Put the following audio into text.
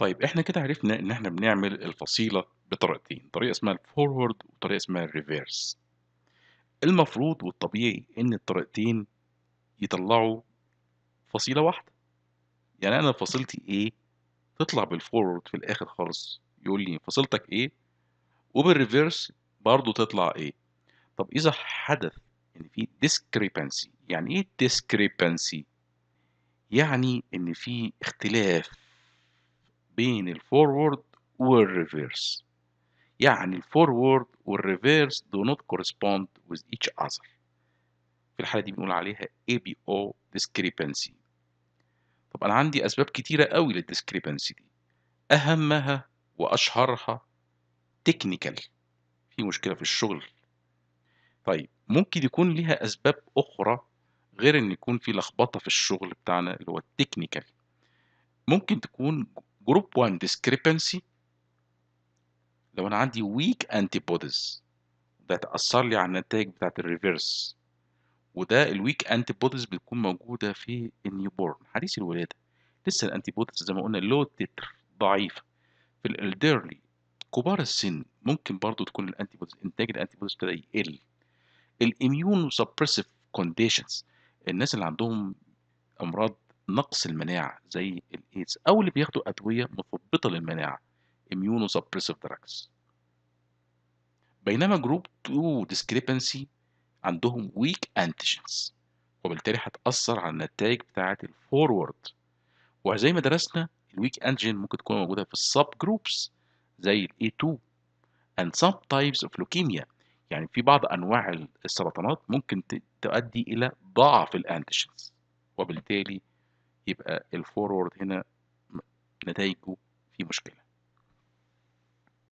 طيب احنا كده عرفنا ان احنا بنعمل الفصيلة بطريقتين طريقة اسمها الفورورد وطريقة اسمها الريفيرس المفروض والطبيعي ان الطريقتين يطلعوا فصيلة واحدة يعني انا فصيلتي ايه تطلع بالفورورد في الاخر خالص يقول لي فصيلتك ايه وبالريفيرس برضو تطلع ايه طب اذا حدث ان في discrepancy يعني ايه discrepancy يعني ان في اختلاف بين الفورورد والريفيرس يعني الفورورد والريفيرس do not correspond with each other في الحالة دي بنقول عليها ABO discrepancy طب أنا عندي أسباب كتيرة قوي للديسكريبنسي دي أهمها وأشهرها تكنيكال في مشكلة في الشغل طيب ممكن يكون ليها أسباب أخرى غير إن يكون في لخبطة في الشغل بتاعنا اللي هو التكنيكال ممكن تكون جروب 1 discrepancy لو انا عندي weak antibodies ده تأثر لي على النتائج بتاعت الريفيرس وده الويك antibodies بتكون موجودة في النيوبورن حديث الولادة لسه الانتيبوديز زي ما قلنا لو تتر ضعيفة في الالديرلي كبار السن ممكن برضو تكون الانتيبوديز انتاج الانتيبوديز ابتدى يقل الاميون سبريسيف كونديشنز الناس اللي عندهم امراض نقص المناعة زي الإيدز أو اللي بياخدوا أدوية مثبطة للمناعة immunosuppressive drugs بينما جروب 2 discrepancy عندهم weak antigens وبالتالي هتأثر على النتائج بتاعة الفورورد وزي ما درسنا الويك انتيجين ممكن تكون موجودة في السب جروبس زي الـ A2 and some types of leukemia يعني في بعض أنواع السرطانات ممكن تؤدي إلى ضعف الانتيجنز وبالتالي يبقى الفورورد هنا نتائجه في مشكلة